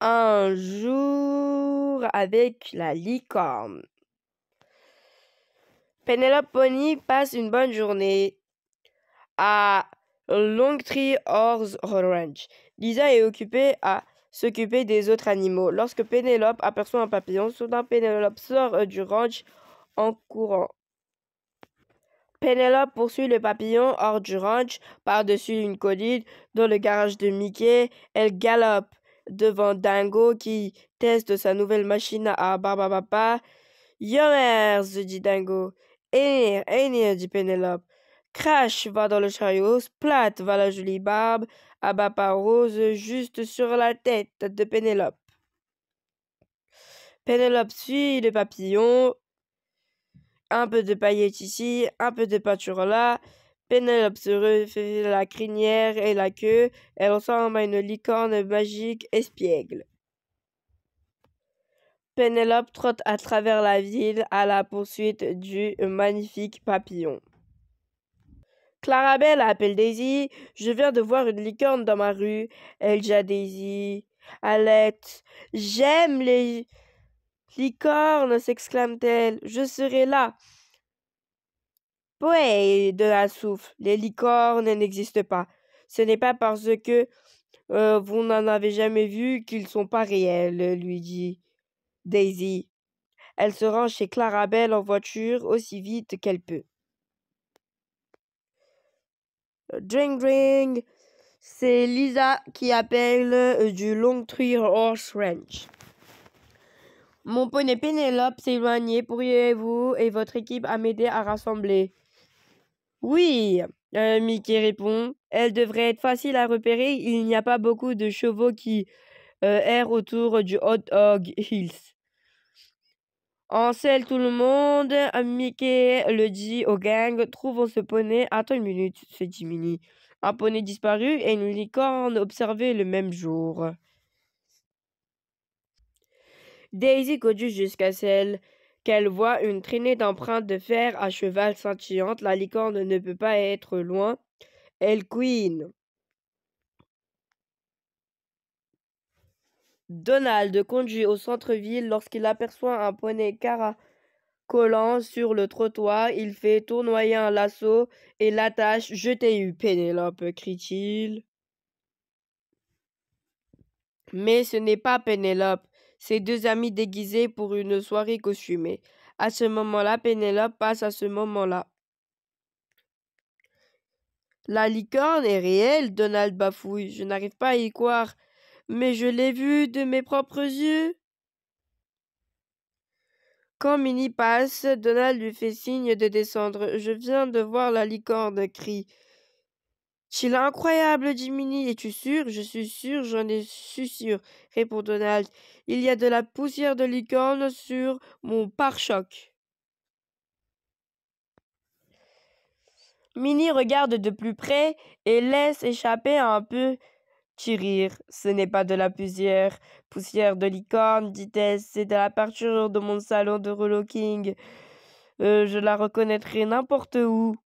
Un jour avec la licorne. Penelope Pony passe une bonne journée à Longtree Horse Ranch. Lisa est occupée à s'occuper des autres animaux. Lorsque Penelope aperçoit un papillon, soudain Penelope sort euh, du ranch en courant. Penelope poursuit le papillon hors du ranch par-dessus une colline dans le garage de Mickey. Elle galope devant Dingo qui teste sa nouvelle machine à barbapapa. Yomers, dit Dingo. Enir, Enir, dit Pénélope. Crash va dans le chariot, splat va la jolie barbe, Abapa rose juste sur la tête de Pénélope. Pénélope suit le papillon. Un peu de paillettes ici, un peu de peinture là. Pénélope se refait la crinière et la queue. Elle ressemble à une licorne magique espiègle. Pénélope trotte à travers la ville à la poursuite du magnifique papillon. Clarabelle appelle Daisy. Je viens de voir une licorne dans ma rue. Elle dit Daisy. Alette, j'aime les licornes, s'exclame-t-elle. Je serai là. Ouais, de la souffle. Les licornes n'existent pas. Ce n'est pas parce que euh, vous n'en avez jamais vu qu'ils sont pas réels, lui dit Daisy. Elle se rend chez Clarabelle en voiture aussi vite qu'elle peut. Dring dring, c'est Lisa qui appelle euh, du long tree Horse Ranch. Mon poney Penelope s'est Pourriez-vous et votre équipe à m'aider à rassembler oui, euh, Mickey répond. Elle devrait être facile à repérer. Il n'y a pas beaucoup de chevaux qui euh, errent autour du Hot Hog Hills. En selle tout le monde, Mickey le dit au gang. Trouvons ce poney. Attends une minute, se dit Un poney disparu et une licorne observée le même jour. Daisy conduit jusqu'à celle qu'elle voit une traînée d'empreintes de fer à cheval scintillante. la licorne ne peut pas être loin. Elle queen. Donald conduit au centre-ville lorsqu'il aperçoit un poney caracolant sur le trottoir. Il fait tournoyer un lasso et l'attache. Je t'ai eu, Pénélope, crie-t-il. Mais ce n'est pas Pénélope ses deux amis déguisés pour une soirée costumée. À ce moment-là, Pénélope passe à ce moment-là. La licorne est réelle, Donald bafouille. Je n'arrive pas à y croire. Mais je l'ai vue de mes propres yeux. Quand Minnie passe, Donald lui fait signe de descendre. Je viens de voir la licorne, crie « C'est est incroyable, Minnie. es-tu sûr Je suis sûr, j'en ai suis sûr, répond Donald. Il y a de la poussière de licorne sur mon pare-choc. Minnie regarde de plus près et laisse échapper un peu Tu rire. Ce n'est pas de la poussière, poussière de licorne, dit-elle, c'est de la peinture de mon salon de relooking. Euh, je la reconnaîtrai n'importe où.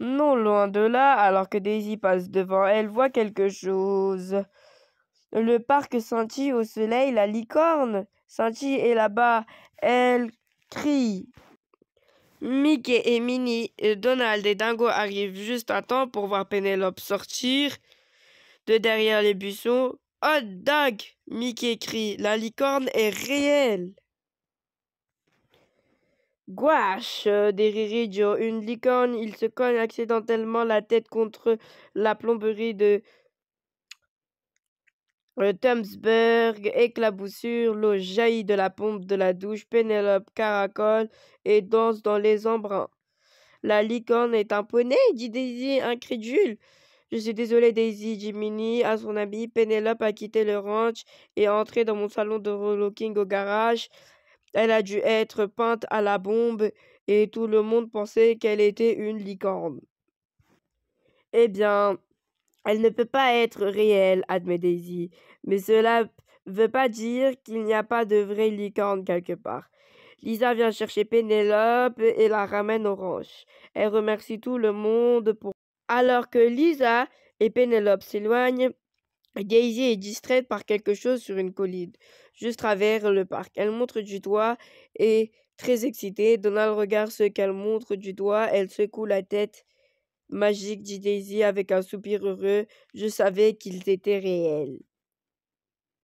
Non, loin de là, alors que Daisy passe devant elle, voit quelque chose. Le parc scintille au soleil, la licorne scintille est là-bas. Elle crie. Mickey et Minnie, euh, Donald et Dingo arrivent juste à temps pour voir Pénélope sortir de derrière les buissons. Oh, Doug! Mickey crie, la licorne est réelle Gouache euh, derrière Joe, une licorne. Il se cogne accidentellement la tête contre la plomberie de euh, Thamesburg. Éclaboussure, l'eau jaillit de la pompe de la douche. Pénélope caracole et danse dans les embruns. La licorne est un poney, dit Daisy, incrédule. Je suis désolé, Daisy. dit Minnie. à son ami. Pénélope a quitté le ranch et est entrée dans mon salon de relooking au garage. Elle a dû être peinte à la bombe et tout le monde pensait qu'elle était une licorne. Eh bien, elle ne peut pas être réelle, admet Daisy, mais cela ne veut pas dire qu'il n'y a pas de vraie licorne quelque part. Lisa vient chercher Pénélope et la ramène aux roches. Elle remercie tout le monde pour. Alors que Lisa et Pénélope s'éloignent, Daisy est distraite par quelque chose sur une colline, juste à travers le parc. Elle montre du doigt et, très excitée, Donald regarde ce qu'elle montre du doigt. Elle secoue la tête. Magique, dit Daisy avec un soupir heureux. Je savais qu'ils étaient réels.